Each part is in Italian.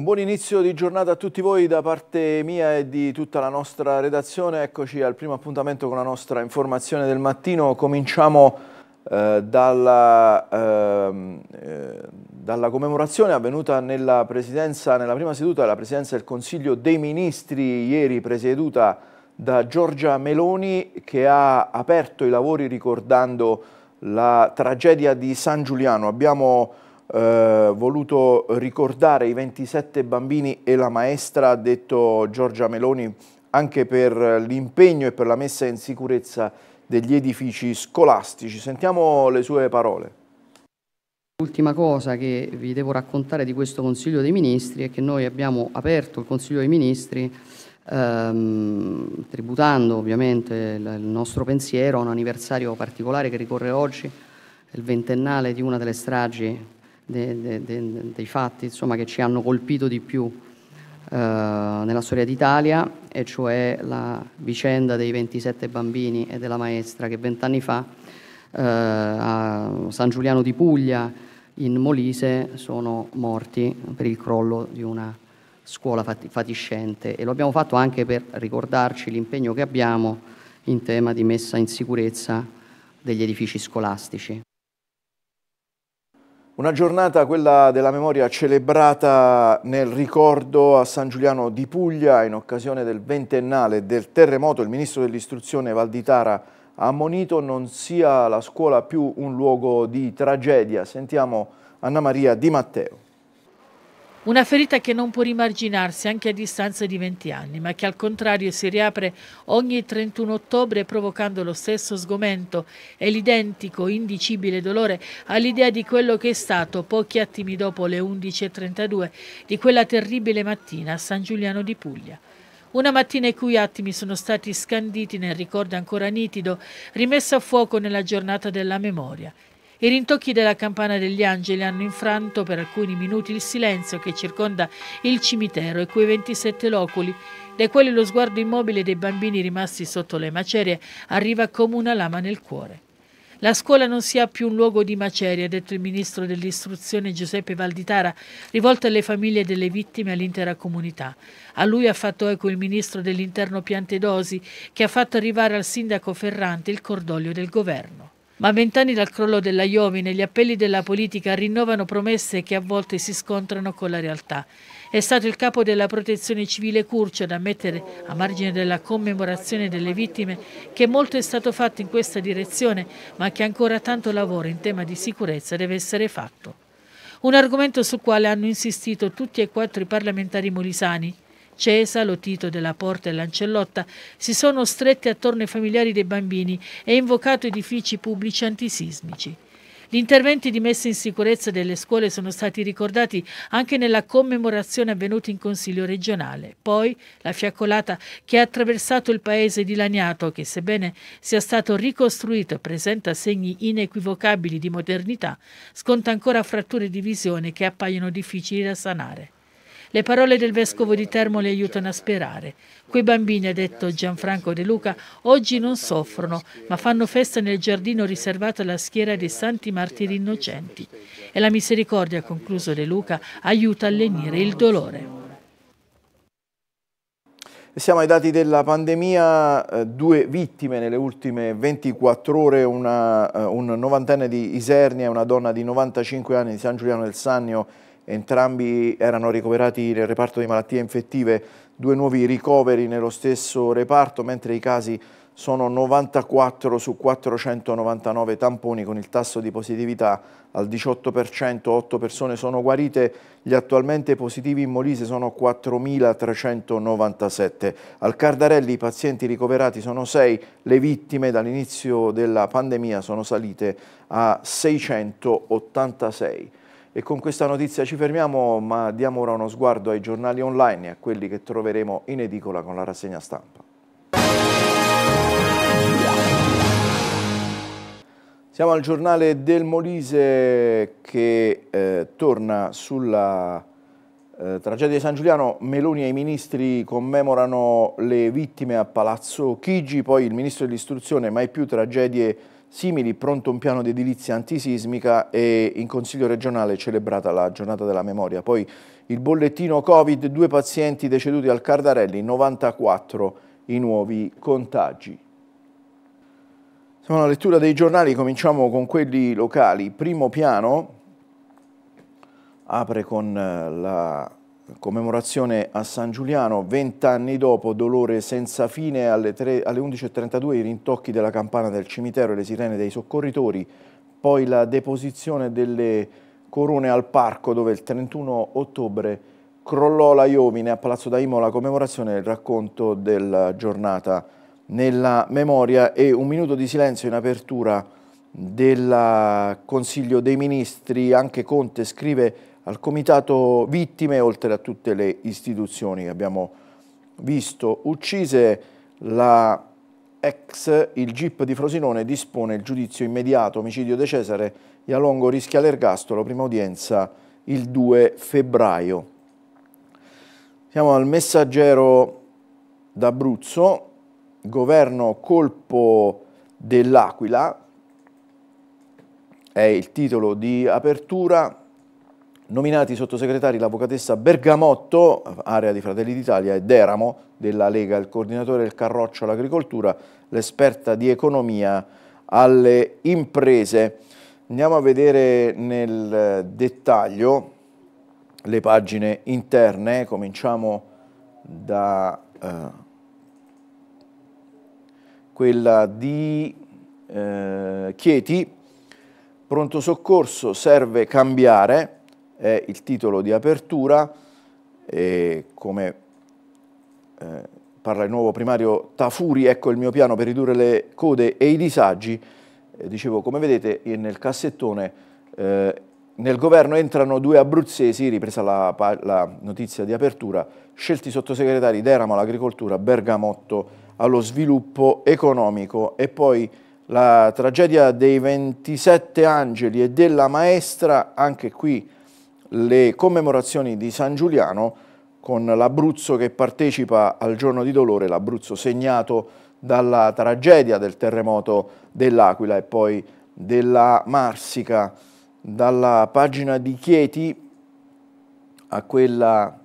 Un buon inizio di giornata a tutti voi da parte mia e di tutta la nostra redazione. Eccoci al primo appuntamento con la nostra informazione del mattino. Cominciamo eh, dalla, ehm, eh, dalla, commemorazione avvenuta nella, nella prima seduta della Presidenza del Consiglio dei Ministri, ieri presieduta da Giorgia Meloni, che ha aperto i lavori ricordando la tragedia di San Giuliano. Abbiamo eh, voluto ricordare i 27 bambini e la maestra, ha detto Giorgia Meloni, anche per l'impegno e per la messa in sicurezza degli edifici scolastici. Sentiamo le sue parole. L'ultima cosa che vi devo raccontare di questo Consiglio dei Ministri è che noi abbiamo aperto il Consiglio dei Ministri ehm, tributando ovviamente il, il nostro pensiero a un anniversario particolare che ricorre oggi, il ventennale di una delle stragi de, de, de, dei fatti insomma, che ci hanno colpito di più eh, nella storia d'Italia, e cioè la vicenda dei 27 bambini e della maestra che vent'anni fa eh, a San Giuliano di Puglia, in Molise, sono morti per il crollo di una scuola fatiscente e lo abbiamo fatto anche per ricordarci l'impegno che abbiamo in tema di messa in sicurezza degli edifici scolastici. Una giornata, quella della memoria, celebrata nel ricordo a San Giuliano di Puglia in occasione del ventennale del terremoto. Il ministro dell'istruzione Valditara ha ammonito non sia la scuola più un luogo di tragedia. Sentiamo Anna Maria Di Matteo. Una ferita che non può rimarginarsi anche a distanza di 20 anni, ma che al contrario si riapre ogni 31 ottobre provocando lo stesso sgomento e l'identico, indicibile dolore all'idea di quello che è stato pochi attimi dopo le 11.32 di quella terribile mattina a San Giuliano di Puglia. Una mattina i cui attimi sono stati scanditi nel ricordo ancora nitido, rimesso a fuoco nella giornata della memoria i rintocchi della campana degli angeli hanno infranto per alcuni minuti il silenzio che circonda il cimitero e quei 27 loculi, dai quali lo sguardo immobile dei bambini rimasti sotto le macerie arriva come una lama nel cuore. La scuola non sia più un luogo di macerie, ha detto il ministro dell'istruzione Giuseppe Valditara, rivolto alle famiglie delle vittime e all'intera comunità. A lui ha fatto eco il ministro dell'interno Piantedosi, che ha fatto arrivare al sindaco Ferrante il cordoglio del governo. Ma a vent'anni dal crollo della Iovine, gli appelli della politica rinnovano promesse che a volte si scontrano con la realtà. È stato il capo della protezione civile Curcio ad ammettere, a margine della commemorazione delle vittime, che molto è stato fatto in questa direzione, ma che ancora tanto lavoro in tema di sicurezza deve essere fatto. Un argomento sul quale hanno insistito tutti e quattro i parlamentari molisani, Cesalo, Tito della Porta e Lancellotta si sono stretti attorno ai familiari dei bambini e invocato edifici pubblici antisismici. Gli interventi di messa in sicurezza delle scuole sono stati ricordati anche nella commemorazione avvenuta in Consiglio regionale. Poi la fiaccolata che ha attraversato il paese dilaniato, che sebbene sia stato ricostruito e presenta segni inequivocabili di modernità, sconta ancora fratture di visione che appaiono difficili da sanare. Le parole del vescovo di Termo le aiutano a sperare. Quei bambini, ha detto Gianfranco De Luca, oggi non soffrono, ma fanno festa nel giardino riservato alla schiera dei santi martiri innocenti. E la misericordia, concluso De Luca, aiuta a lenire il dolore. Siamo ai dati della pandemia, eh, due vittime nelle ultime 24 ore, una, eh, un novantenne di Isernia e una donna di 95 anni di San Giuliano del Sannio entrambi erano ricoverati nel reparto di malattie infettive, due nuovi ricoveri nello stesso reparto, mentre i casi sono 94 su 499 tamponi con il tasso di positività al 18%, 8 persone sono guarite, gli attualmente positivi in Molise sono 4.397. Al Cardarelli i pazienti ricoverati sono 6, le vittime dall'inizio della pandemia sono salite a 686. E con questa notizia ci fermiamo, ma diamo ora uno sguardo ai giornali online e a quelli che troveremo in edicola con la rassegna stampa. Siamo al giornale del Molise che eh, torna sulla eh, tragedia di San Giuliano. Meloni e i ministri commemorano le vittime a Palazzo Chigi, poi il ministro dell'istruzione, mai più tragedie simili pronto un piano di edilizia antisismica e in Consiglio regionale celebrata la giornata della memoria. Poi il bollettino Covid, due pazienti deceduti al Cardarelli, 94 i nuovi contagi. Siamo alla lettura dei giornali, cominciamo con quelli locali. Primo piano apre con eh, la Commemorazione a San Giuliano, vent'anni dopo, dolore senza fine, alle, alle 11.32 i rintocchi della campana del cimitero e le sirene dei soccorritori, poi la deposizione delle corone al parco dove il 31 ottobre crollò la Iovine a Palazzo da Imola, commemorazione del racconto della giornata nella memoria e un minuto di silenzio in apertura del Consiglio dei Ministri, anche Conte scrive al Comitato Vittime, oltre a tutte le istituzioni che abbiamo visto uccise, la ex, il GIP di Frosinone dispone il giudizio immediato, omicidio De Cesare, Ialongo rischia l'ergastolo, prima udienza il 2 febbraio. Siamo al messaggero d'Abruzzo, governo colpo dell'Aquila, è il titolo di apertura, Nominati sottosegretari l'avvocatessa Bergamotto, area di Fratelli d'Italia, e Deramo della Lega, il coordinatore del Carroccio all'agricoltura, l'esperta di economia alle imprese. Andiamo a vedere nel dettaglio le pagine interne, cominciamo da eh, quella di eh, Chieti, pronto soccorso serve cambiare, è il titolo di apertura e come eh, parla il nuovo primario Tafuri, ecco il mio piano per ridurre le code e i disagi. Eh, dicevo, come vedete nel cassettone eh, nel governo entrano due abruzzesi, ripresa la, la, notizia di apertura, scelti sottosegretari d'Eramo all'agricoltura, Bergamotto allo sviluppo economico e poi la tragedia dei 27 angeli e della maestra, anche qui le commemorazioni di San Giuliano con l'Abruzzo che partecipa al giorno di dolore, l'Abruzzo segnato dalla tragedia del terremoto dell'Aquila e poi della Marsica, dalla pagina di Chieti a quella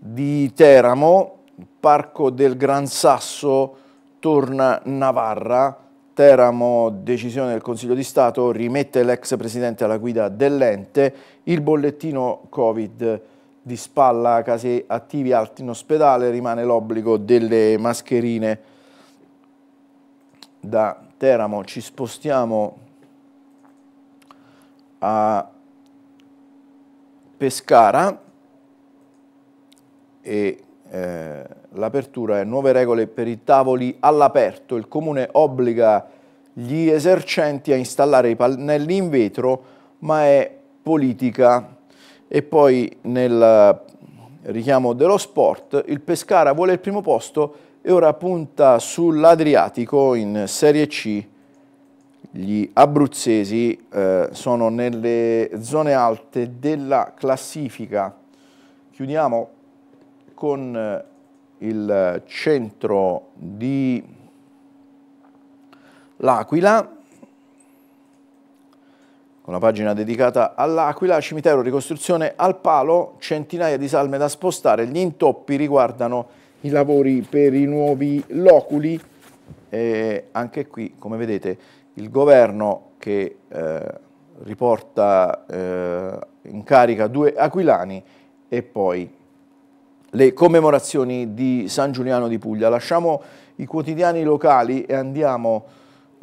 di Teramo, il parco del Gran Sasso torna Navarra, Teramo, decisione del Consiglio di Stato, rimette l'ex presidente alla guida dell'ente, il bollettino Covid di spalla, casi attivi alti in ospedale, rimane l'obbligo delle mascherine. Da Teramo ci spostiamo a Pescara e eh, l'apertura e nuove regole per i tavoli all'aperto. Il Comune obbliga gli esercenti a installare i pannelli in vetro, ma è politica. E poi nel richiamo dello sport, il Pescara vuole il primo posto e ora punta sull'Adriatico in Serie C. Gli abruzzesi eh, sono nelle zone alte della classifica. Chiudiamo con eh, il centro di L'Aquila, con la pagina dedicata all'Aquila, cimitero, ricostruzione al palo, centinaia di salme da spostare, gli intoppi riguardano i lavori per i nuovi loculi, e anche qui come vedete il governo che eh, riporta eh, in carica due aquilani e poi le commemorazioni di San Giuliano di Puglia. Lasciamo i quotidiani locali e andiamo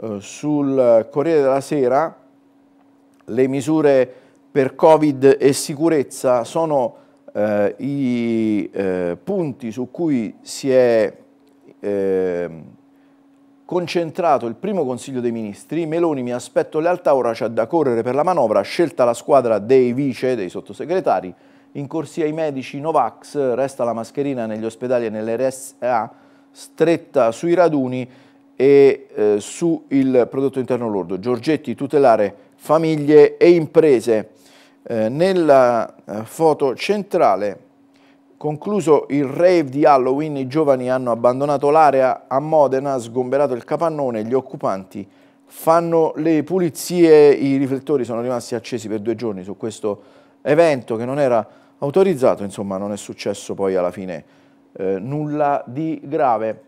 eh, sul Corriere della Sera. Le misure per Covid e sicurezza sono eh, i eh, punti su cui si è ehm, concentrato il primo Consiglio dei Ministri. Meloni mi aspetto lealtà, ora c'è da correre per la manovra, scelta la squadra dei vice, dei sottosegretari, in corsia ai medici Novax resta la mascherina negli ospedali e nell'RSA stretta sui raduni e eh, sul prodotto interno lordo. Giorgetti tutelare famiglie e imprese. Eh, nella eh, foto centrale, concluso il rave di Halloween, i giovani hanno abbandonato l'area a Modena, sgomberato il capannone, gli occupanti fanno le pulizie, i riflettori sono rimasti accesi per due giorni su questo evento che non era autorizzato, insomma non è successo poi alla fine eh, nulla di grave.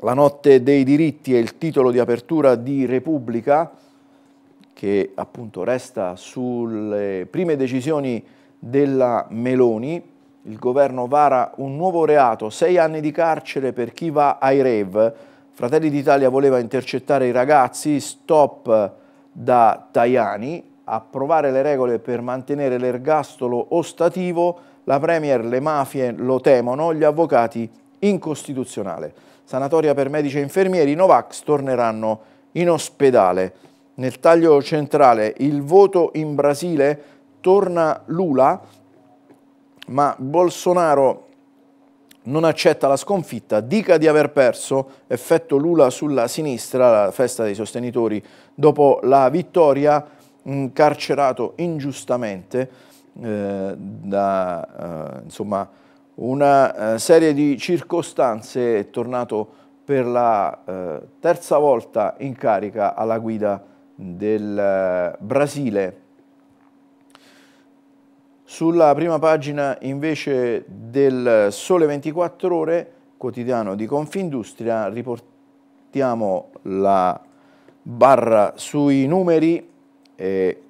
La notte dei diritti è il titolo di apertura di Repubblica che appunto resta sulle prime decisioni della Meloni. Il governo vara un nuovo reato, sei anni di carcere per chi va ai rave. Fratelli d'Italia voleva intercettare i ragazzi, stop da Tajani, approvare le regole per mantenere l'ergastolo ostativo, la Premier, le mafie lo temono, gli avvocati incostituzionale. Sanatoria per medici e infermieri, i Novax torneranno in ospedale. Nel taglio centrale il voto in Brasile torna Lula, ma Bolsonaro non accetta la sconfitta, dica di aver perso, effetto Lula sulla sinistra, la festa dei sostenitori dopo la vittoria, incarcerato ingiustamente eh, da eh, insomma, una eh, serie di circostanze è tornato per la eh, terza volta in carica alla guida del eh, Brasile. Sulla prima pagina invece del Sole 24 ore, quotidiano di Confindustria, riportiamo la barra sui numeri eh,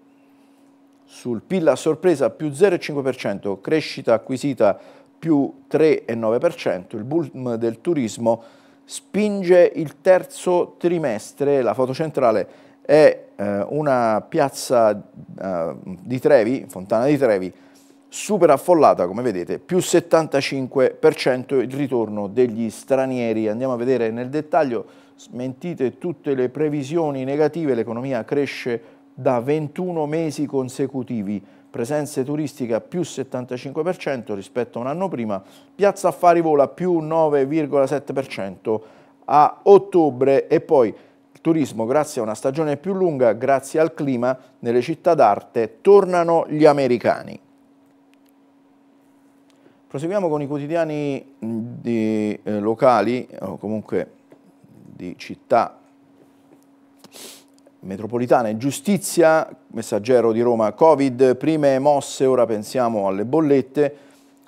sul PIL a sorpresa più 0,5%, crescita acquisita più 3,9%, il boom del turismo spinge il terzo trimestre, la foto centrale è eh, una piazza eh, di Trevi, Fontana di Trevi, super affollata come vedete, più 75% il ritorno degli stranieri, andiamo a vedere nel dettaglio, smentite tutte le previsioni negative, l'economia cresce da 21 mesi consecutivi, presenze turistiche a più 75% rispetto a un anno prima, Piazza Affari vola più 9,7% a ottobre e poi il turismo grazie a una stagione più lunga, grazie al clima, nelle città d'arte tornano gli americani. Proseguiamo con i quotidiani mm, di, eh, locali o comunque di città Metropolitana e Giustizia, messaggero di Roma, Covid, prime mosse, ora pensiamo alle bollette,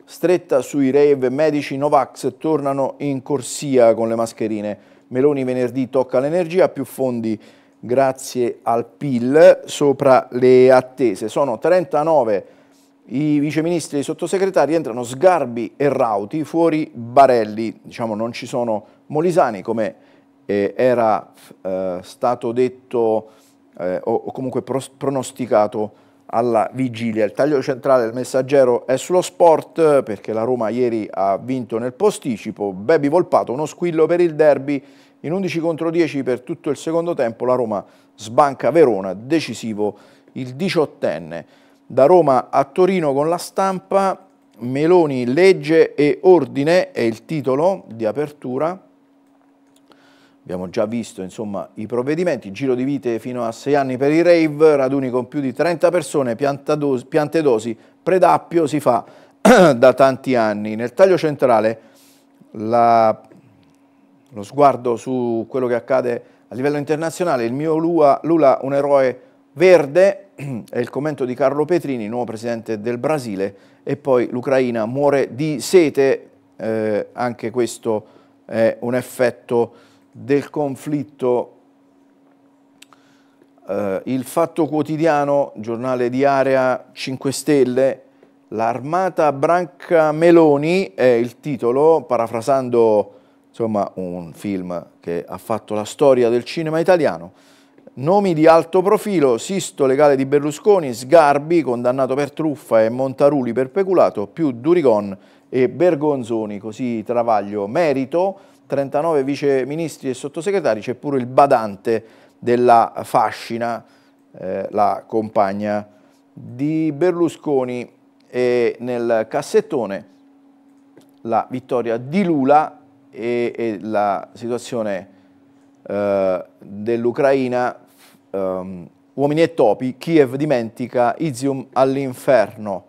stretta sui rave, medici Novax tornano in corsia con le mascherine, Meloni venerdì tocca l'energia, più fondi grazie al PIL, sopra le attese, sono 39 i viceministri e i sottosegretari entrano Sgarbi e Rauti, fuori Barelli, diciamo non ci sono Molisani come eh, era eh, stato detto eh, o, o, comunque pronosticato alla vigilia. Il taglio centrale del messaggero è sullo sport perché la Roma ieri ha vinto nel posticipo, Bebi Volpato uno squillo per il derby, in 11 contro 10 per tutto il secondo tempo la Roma sbanca Verona, decisivo il diciottenne. Da Roma a Torino con la stampa Meloni legge e ordine è il titolo di apertura Abbiamo già visto insomma, i provvedimenti, giro di vite fino a 6 anni per i rave, raduni con più di 30 persone, piante dosi, predappio si fa da tanti anni. Nel taglio centrale la, lo sguardo su quello che accade a livello internazionale, il mio Lula, Lula un eroe verde, è il commento di Carlo Petrini, nuovo presidente del Brasile, e poi l'Ucraina muore di sete, eh, anche questo è un effetto del conflitto eh, Il Fatto Quotidiano, giornale di area 5 Stelle, L'armata Branca Meloni è il titolo, parafrasando insomma, un film che ha fatto la storia del cinema italiano. Nomi di alto profilo, Sisto legale di Berlusconi, Sgarbi condannato per truffa e Montaruli per peculato, più Durigon e Bergonzoni, così Travaglio merito 39 viceministri e sottosegretari, c'è pure il badante della Fascina, eh, la compagna di Berlusconi e nel cassettone la vittoria di Lula e, e la situazione eh, dell'Ucraina, um, uomini e topi, Kiev dimentica Izium all'inferno.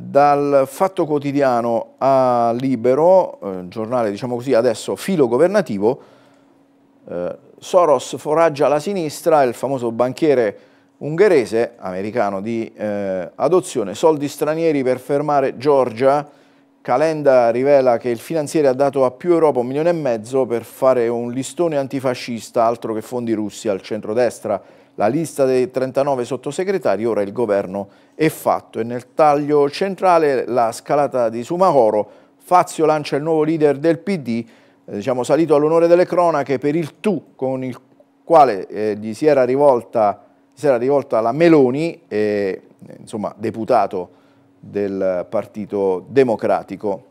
Dal Fatto Quotidiano a Libero, eh, giornale diciamo così adesso filo governativo, eh, Soros foraggia la sinistra, il famoso banchiere ungherese, americano di eh, adozione, soldi stranieri per fermare Giorgia, Calenda rivela che il finanziere ha dato a più Europa un milione e mezzo per fare un listone antifascista, altro che fondi russi al centro-destra. La lista dei 39 sottosegretari, ora il governo è fatto. E nel taglio centrale la scalata di Sumahoro, Fazio lancia il nuovo leader del PD, eh, diciamo salito all'onore delle cronache per il tu con il quale eh, gli, si rivolta, si era rivolta, la Meloni, eh, insomma deputato del Partito Democratico.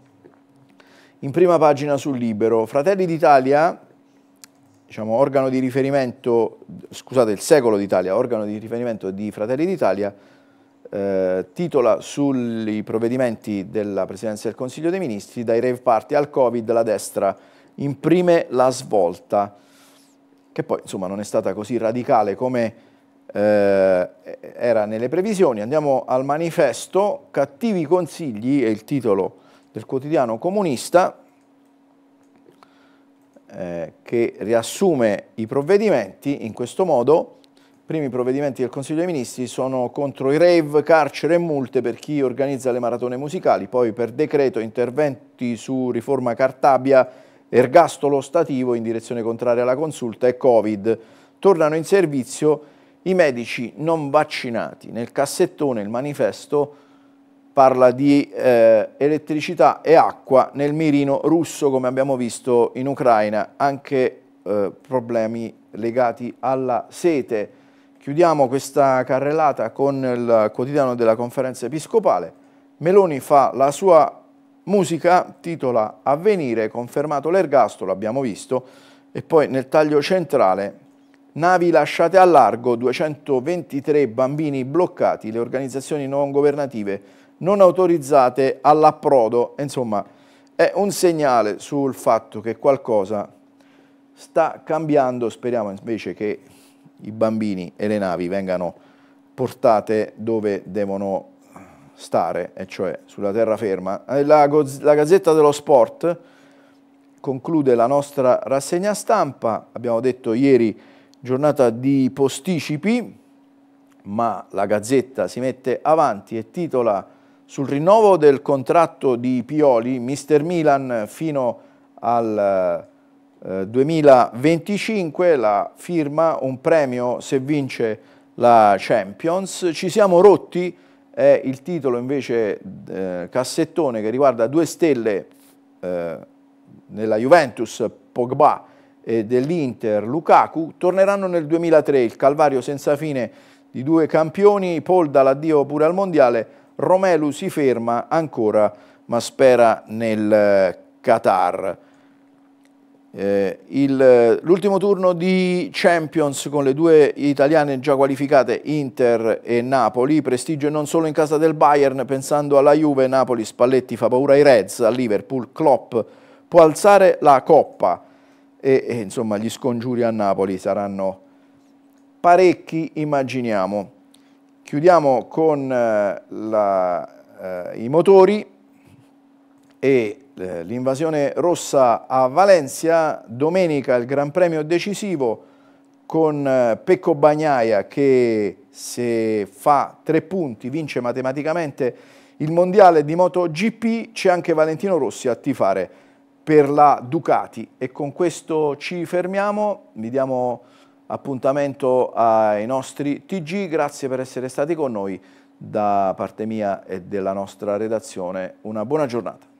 In prima pagina sul Libero, Fratelli d'Italia, diciamo, organo di riferimento, scusate, il secolo d'Italia, organo di riferimento di Fratelli d'Italia, eh, titola sui provvedimenti della Presidenza del Consiglio dei Ministri, dai rave party al Covid, la destra imprime la svolta, che poi insomma non è stata così radicale come eh, era nelle previsioni. Andiamo al manifesto Cattivi consigli, è il titolo del quotidiano comunista, eh, che riassume i provvedimenti in questo modo. I primi provvedimenti del Consiglio dei Ministri sono contro i rave, carcere e multe per chi organizza le maratone musicali, poi per decreto interventi su riforma Cartabia, ergastolo stativo in direzione contraria alla consulta e Covid. Tornano in servizio i medici non vaccinati. Nel cassettone il manifesto parla di eh, elettricità e acqua nel mirino russo, come abbiamo visto in Ucraina, anche eh, problemi legati alla sete. Chiudiamo questa carrellata con il quotidiano della conferenza episcopale. Meloni fa la sua musica, titola Avvenire, confermato l'ergastolo, abbiamo visto, e poi nel taglio centrale Navi lasciate a largo, 223 bambini bloccati, le organizzazioni non governative non autorizzate all'approdo. Insomma, è un segnale sul fatto che qualcosa sta cambiando. Speriamo invece che i bambini e le navi vengano portate dove devono stare, e cioè sulla terraferma. Eh, la, la Gazzetta dello Sport conclude la nostra rassegna stampa. Abbiamo detto ieri giornata di posticipi, ma la Gazzetta si mette avanti e titola sul rinnovo del contratto di Pioli, Mister Milan fino al eh, 2025, la firma un premio se vince la Champions. Ci siamo rotti, è il titolo invece eh, cassettone che riguarda due stelle eh, nella Juventus, Pogba dell'Inter, Lukaku, torneranno nel 2003, il calvario senza fine di due campioni, Paul dà l'addio pure al Mondiale, Romelu si ferma ancora ma spera nel eh, Qatar. Eh, l'ultimo turno di Champions con le due italiane già qualificate Inter e Napoli prestigio non solo in casa del Bayern pensando alla Juve, Napoli, Spalletti fa paura ai Reds, a Liverpool, Klopp può alzare la Coppa e, e insomma gli scongiuri a Napoli saranno parecchi, immaginiamo. Chiudiamo con eh, la, eh, i motori e eh, l'invasione rossa a Valencia, domenica il Gran Premio decisivo con eh, Pecco Bagnaia che se fa tre punti vince matematicamente il mondiale di MotoGP, c'è anche Valentino Rossi a tifare per la Ducati. E con questo ci fermiamo, vi diamo appuntamento ai nostri TG, grazie per essere stati con noi, da parte mia e della nostra redazione una buona giornata.